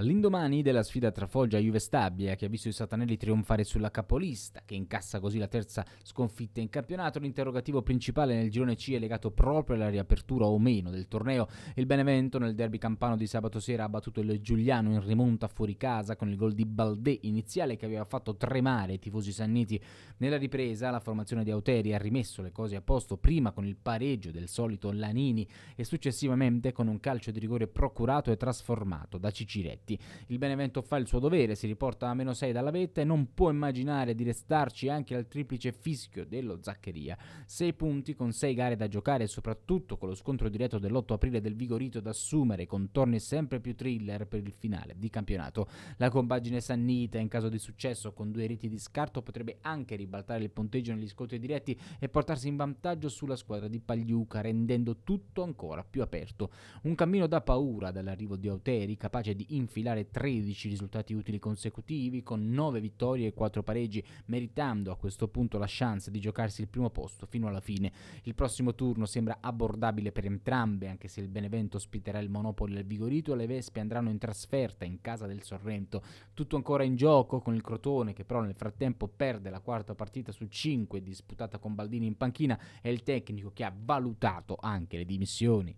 All'indomani della sfida tra Foggia e Juve Stabia, che ha visto i satanelli trionfare sulla capolista, che incassa così la terza sconfitta in campionato, l'interrogativo principale nel girone C è legato proprio alla riapertura o meno del torneo. Il Benevento nel derby campano di sabato sera ha battuto il Giuliano in rimonta fuori casa con il gol di Baldè iniziale che aveva fatto tremare i tifosi sanniti. Nella ripresa la formazione di Auteri ha rimesso le cose a posto prima con il pareggio del solito Lanini e successivamente con un calcio di rigore procurato e trasformato da Ciciretti. Benedetti. Il Benevento fa il suo dovere, si riporta a meno 6 dalla vetta e non può immaginare di restarci anche al triplice fischio dello Zaccheria. 6 punti con 6 gare da giocare e soprattutto con lo scontro diretto dell'8 aprile del Vigorito da assumere contorni sempre più thriller per il finale di campionato. La compagine sannita in caso di successo con due reti di scarto potrebbe anche ribaltare il punteggio negli scontri diretti e portarsi in vantaggio sulla squadra di Pagliuca rendendo tutto ancora più aperto. Un cammino da paura dall'arrivo di Auteri capace di infatti infilare 13 risultati utili consecutivi con 9 vittorie e 4 pareggi, meritando a questo punto la chance di giocarsi il primo posto fino alla fine. Il prossimo turno sembra abbordabile per entrambe, anche se il Benevento ospiterà il Monopoli al Vigorito e le Vespe andranno in trasferta in casa del Sorrento. Tutto ancora in gioco con il Crotone che però nel frattempo perde la quarta partita su 5 disputata con Baldini in panchina e il tecnico che ha valutato anche le dimissioni.